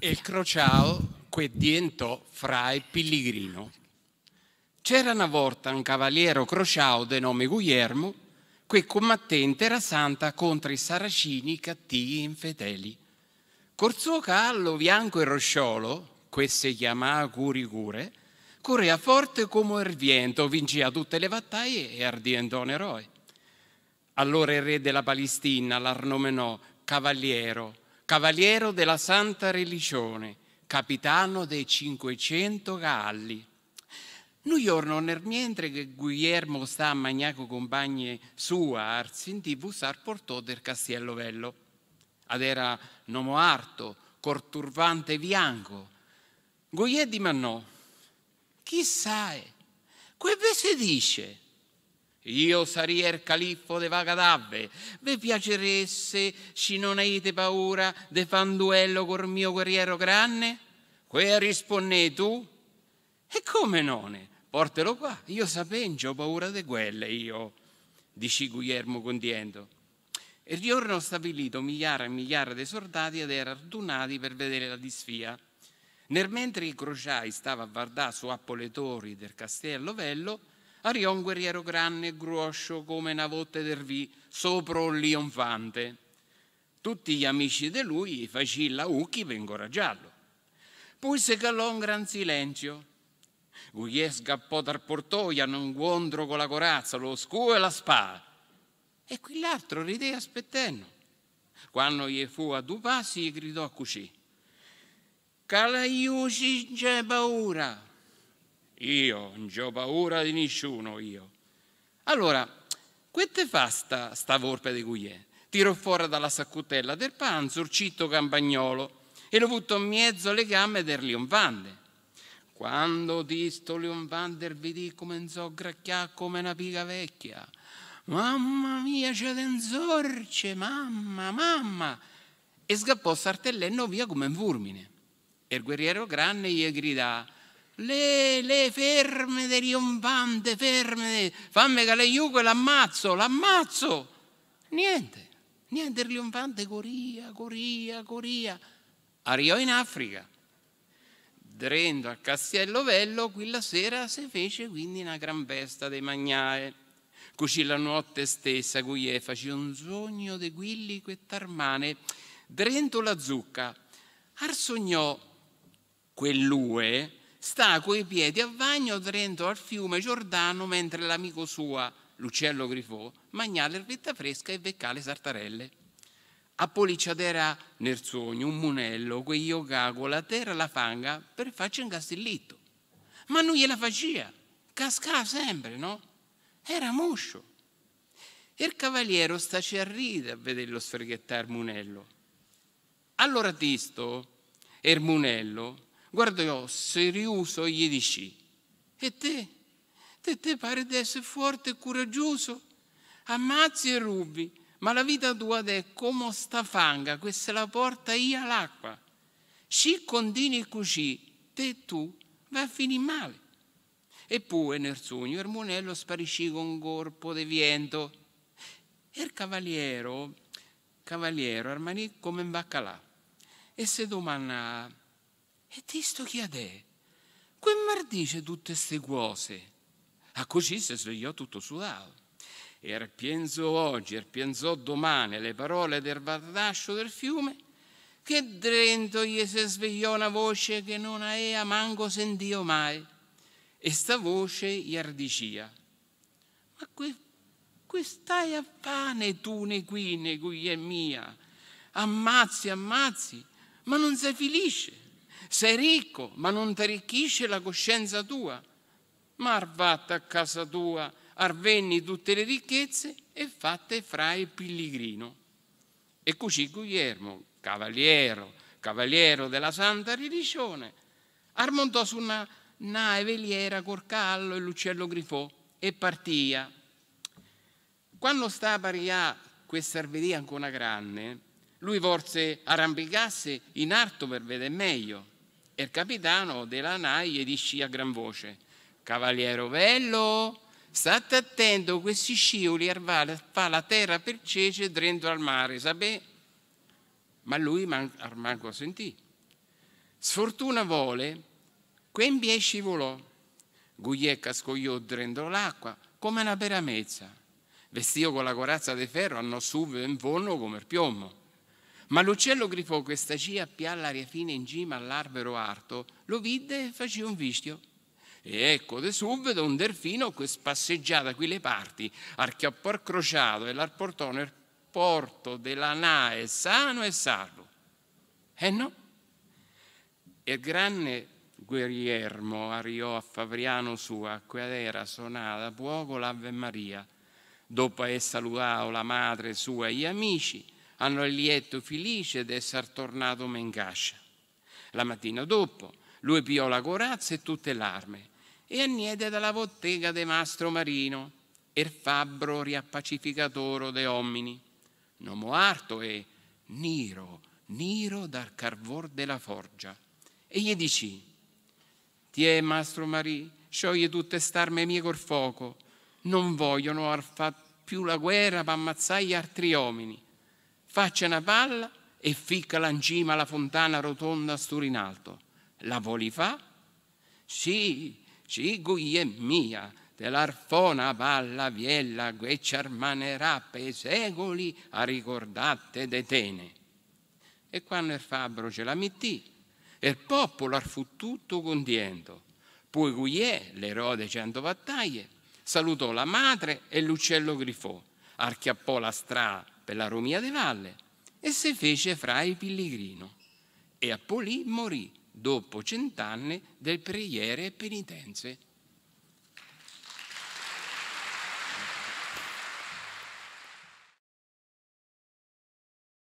e il crociao che diventò fray Pellegrino. C'era una volta un cavaliero crociao di nome Guglielmo che combatté in terra santa contro i saracini cattivi e infedeli. Col suo cavallo bianco e rosciolo, che si chiamava Curigure, correva forte come il vento, vinceva tutte le battaglie e diventò un eroe. Allora il re della Palestina l'arnomenò cavaliero cavaliero della santa religione, capitano dei 500 galli. New York non è mentre che Guglielmo sta a Magnaco compagne sua, Arsintibus arportò del castello Vello. Ad era nomo arto, corturvante bianco. Guglielmo dimandò, chi sai? Eh, che ve si dice? Io sarei il er califfo de Vagadabbe. Vi piaceresse, se non avete paura, de fan duello col mio guerriero grande? Que risponde tu? E come non? Portelo qua. Io sapencio, ho paura di quelle, io, dici Guglielmo contento. Il giorno stabilito migliaia e migliaia di soldati ed erano radunati per vedere la disfia. Nel mentre i crociai stava a guardare su appoletori del castello Vello, arrivò un guerriero grande e grosso come una volta dervi sopra un lionfante. Tutti gli amici di lui facì laucchi per incoraggiarlo. Poi si calò un gran silenzio. Gugliè scappò dal portoio non un contro con la corazza, lo scuo e la spa. E quell'altro rideva aspettando. Quando gli fu a due passi, gridò a così. Calaiuci, c'è paura. Io non ho paura di nessuno, io. Allora, queste fasta sta, sta vorpa di Guglielmo. Tiro fuori dalla saccutella del pan, surcito campagnolo e lo butto in mezzo alle gambe del Lionvander. Quando disto Lionvander vedi come a gracchiare come una piga vecchia. Mamma mia, c'è d'enzorce, mamma, mamma! E scappò sartellendo via come un fulmine. E il guerriero grande gli gridà le, le ferme di riombante, ferme, fammi che le iuco l'ammazzo, l'ammazzo. Niente, niente riombante, coria, coria, coria. Arrivò in Africa. Drendo a Vello, quella sera si fece quindi una gran festa dei magnae. Così la notte stessa Guie faceva un sogno di quilli che tarmane. Drento la zucca, arsognò quell'ue, sta coi piedi a vagno dentro al fiume Giordano mentre l'amico suo, l'uccello grifò, mangia l'erbetta fresca e vecca le sartarelle. A Policciadera nel sogno un munello, quei yoga con la terra la fanga per farci un castellitto. Ma non gliela faceva, cascava sempre, no? Era muscio. E il cavaliere stace a ridere a vederlo sfreghettare il munello. Allora Tisto il munello guardò serioso e gli dice, e te? Te, te pare di essere forte e coraggioso? Ammazzi e rubi, ma la vita tua è come sta fanga, questa la porta io all'acqua. Se continui così, te e tu va a finire male. Eppure nel sogno il monello spariscì con un corpo di vento. E il cavaliero, cavaliero, armanì come un baccalà. E se domanda e ti sto è? Che mar dice tutte queste cose? A così si svegliò tutto sudato. E er arpienzo oggi, arpienzò er domani le parole del vardascio del fiume, che drento gli si svegliò una voce che non aveva manco sentito mai. E sta voce gli ardicia. Ma que, que stai a pane tu, ne qui è mia. Ammazzi, ammazzi, ma non sei felice. Sei ricco, ma non ti arricchisce la coscienza tua. Ma Marvatta a casa tua, arvenni tutte le ricchezze e fatte fra il pellegrino. E così Guglielmo, cavaliero, cavaliero della santa religione, armontò su una nave veliera col callo e l'uccello grifò e partia. Quando stava a Rià, questa arveria ancora grande, lui forse arrampicasse in alto per vedere meglio. E il capitano della NAI gli dice a gran voce, Cavaliero Vello, state attento, questi scioli arvale, fa la terra per cece dentro al mare, sapete? Ma lui manco sentì. Sfortuna vole, quembie scivolò, Gugliecca scogliò dentro l'acqua come una peramezza, vestito con la corazza di ferro, andò su in forno come il piombo ma l'uccello grifò questa cia più all'aria fine in cima all'arbero arto, lo vide e faceva un vischio. E ecco de subito un delfino che spasseggiava da quelle parti, al chiappor crociato e l'al portò nel porto della nae sano e salvo. E eh no? E grande Guerriermo arriò a Fabriano sua, qual era sonata poco fuoco l'Ave Maria. Dopo aver salutato la madre sua e gli amici, hanno il lieto felice di essere tornato Mengascia. La mattina dopo, lui piò la corazza e tutte l'arme e anniede dalla bottega de mastro marino er fabbro riappacificatore de omini. Nomo arto e Niro, Niro dal carvor della forgia. E gli dici, ti mastro marì, scioglie tutte starme mie col fuoco, non vogliono far più la guerra per ammazzare gli altri uomini. Faccia una palla e ficca in cima alla fontana rotonda stura in alto. La voli fa? Sì, sì, è mia, dell'arfona palla viella che ci armanerà per secoli a ricordate de tene. E quando il fabbro ce la mettì, il popolo ar fu tutto contento. Poi Gugliè, l'eroe cento battaglie, salutò la madre e l'uccello grifò, archiappò la strada per la Romia de Valle e si fece fra i Pellegrino e a Polì morì dopo cent'anni del preghiere e penitenze